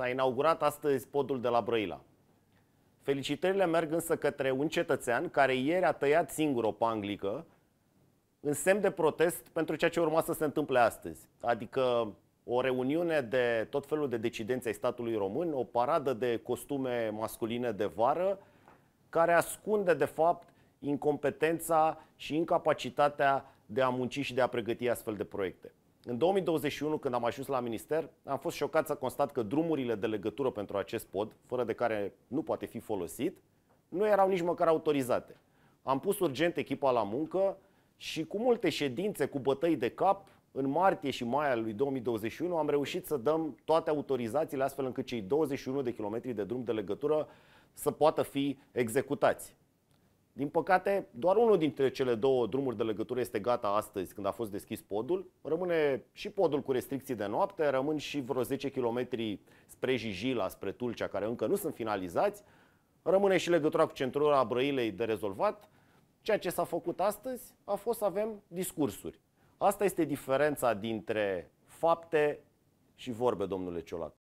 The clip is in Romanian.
S-a inaugurat astăzi podul de la Brăila. Felicitările merg însă către un cetățean care ieri a tăiat singur o panglică în semn de protest pentru ceea ce urma să se întâmple astăzi. Adică o reuniune de tot felul de decidenți ai statului român, o paradă de costume masculine de vară, care ascunde de fapt incompetența și incapacitatea de a munci și de a pregăti astfel de proiecte. În 2021, când am ajuns la minister, am fost șocat să constat că drumurile de legătură pentru acest pod, fără de care nu poate fi folosit, nu erau nici măcar autorizate. Am pus urgent echipa la muncă și cu multe ședințe, cu bătăi de cap, în martie și mai al lui 2021 am reușit să dăm toate autorizațiile astfel încât cei 21 de kilometri de drum de legătură să poată fi executați. Din păcate, doar unul dintre cele două drumuri de legătură este gata astăzi, când a fost deschis podul. Rămâne și podul cu restricții de noapte, rămân și vreo 10 km spre Jijila, spre Tulcea, care încă nu sunt finalizați. Rămâne și legătura cu centrura Brăilei de rezolvat. Ceea ce s-a făcut astăzi a fost să avem discursuri. Asta este diferența dintre fapte și vorbe, domnule Ciolac.